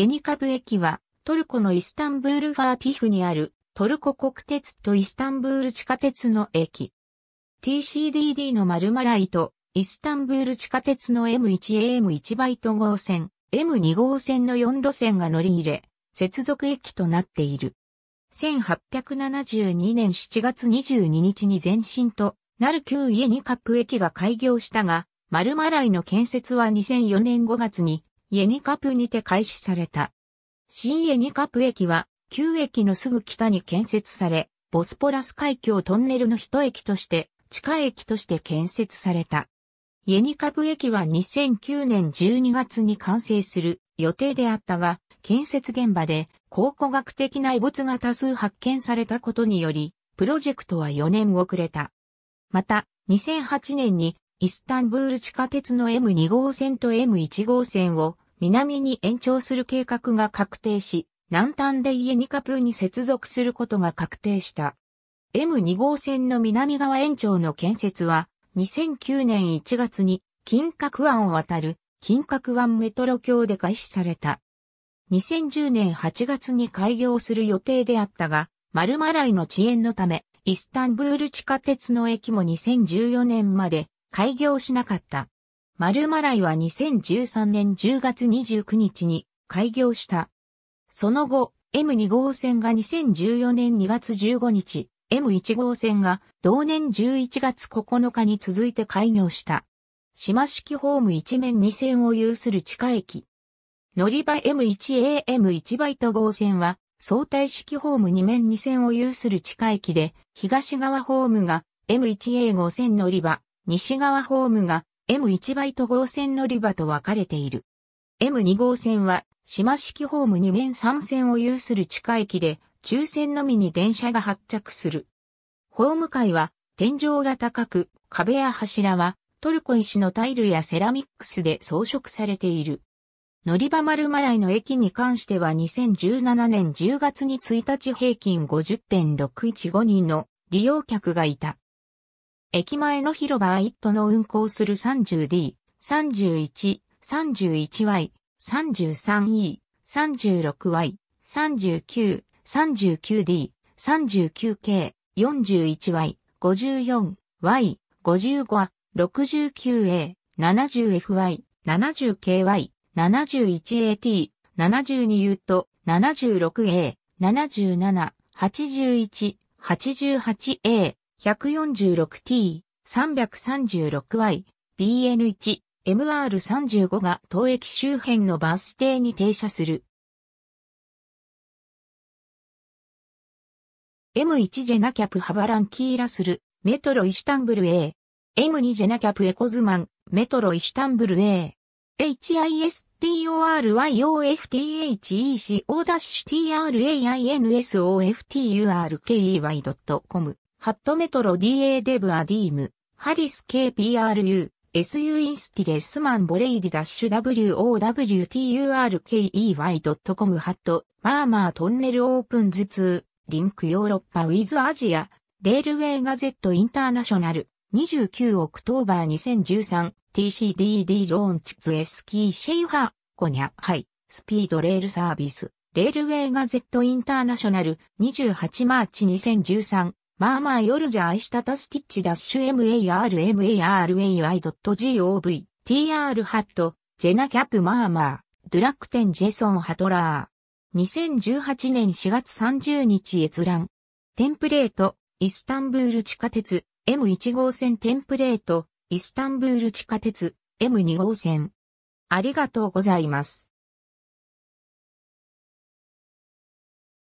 ェニカブ駅は、トルコのイスタンブールファーティフにある、トルコ国鉄とイスタンブール地下鉄の駅。TCDD のマルマライと、イスタンブール地下鉄の M1AM1 バイト号線、M2 号線の4路線が乗り入れ、接続駅となっている。1872年7月22日に前身となる旧家にカップ駅が開業したが、マルマライの建設は2004年5月にエニカプにて開始された。新エニカプ駅は、旧駅のすぐ北に建設され、ボスポラス海峡トンネルの一駅として、地下駅として建設された。イエニカプ駅は2009年12月に完成する予定であったが、建設現場で考古学的な遺物が多数発見されたことにより、プロジェクトは4年遅れた。また、2008年にイスタンブール地下鉄の M2 号線と M1 号線を南に延長する計画が確定し、南端でイエニカプーに接続することが確定した。M2 号線の南側延長の建設は、2009年1月に金閣湾を渡る金閣湾メトロ橋で開始された。2010年8月に開業する予定であったが、マルマライの遅延のため、イスタンブール地下鉄の駅も2014年まで開業しなかった。マルマライは2013年10月29日に開業した。その後、M2 号線が2014年2月15日、M1 号線が同年11月9日に続いて開業した。島式ホーム一面2線を有する地下駅。乗り場 M1A、M1 バイト号線は相対式ホーム2面2線を有する地下駅で、東側ホームが M1A 号線乗り場、西側ホームが M1 バイト号線乗り場と分かれている。M2 号線は、島式ホーム2面3線を有する地下駅で、抽選のみに電車が発着する。ホーム階は、天井が高く、壁や柱は、トルコ石のタイルやセラミックスで装飾されている。乗り場丸マライの駅に関しては2017年10月に1日平均5 0 6 1 5人の利用客がいた。駅前の広場は1都の運行する 30D、31、31Y、33E、36Y、39、39D、39K、41Y、54Y、55A、69A、70FY、70KY、71AT、72U と 76A、77、81、88A、146t、336y、BN1、MR35 が当駅周辺のバス停に停車する。M1 ジェナキャプハバランキーラスル、メトロイシュタンブル A。M2 ジェナキャプエコズマン、メトロイシュタンブル A。h i s t o r y o f t h e c o t r a i n s o f t у r k e y c o m ハットメトロ DA デブアディーム、ハリス KPRU、SU インスティレスマンボレイディダッシュ WOWTURKEY.com ハット、マーマートンネルオープンズ2、リンクヨーロッパウィズアジア、レールウェイガゼットインターナショナル、29オクトーバー 2013TCDD ローンチツエスキーシェイハー、コニャハイ、スピードレールサービス、レールウェイガゼットインターナショナル28マーチ2013まあまあ夜じゃ愛したたスティッチダッシュ m a r m a r a i g o v tr ハットジェナキャップまあまあドラクテンジェソンハトラー2018年4月30日閲覧テンプレートイスタンブール地下鉄 M1 号線テンプレートイスタンブール地下鉄 M2 号線ありがとうございます。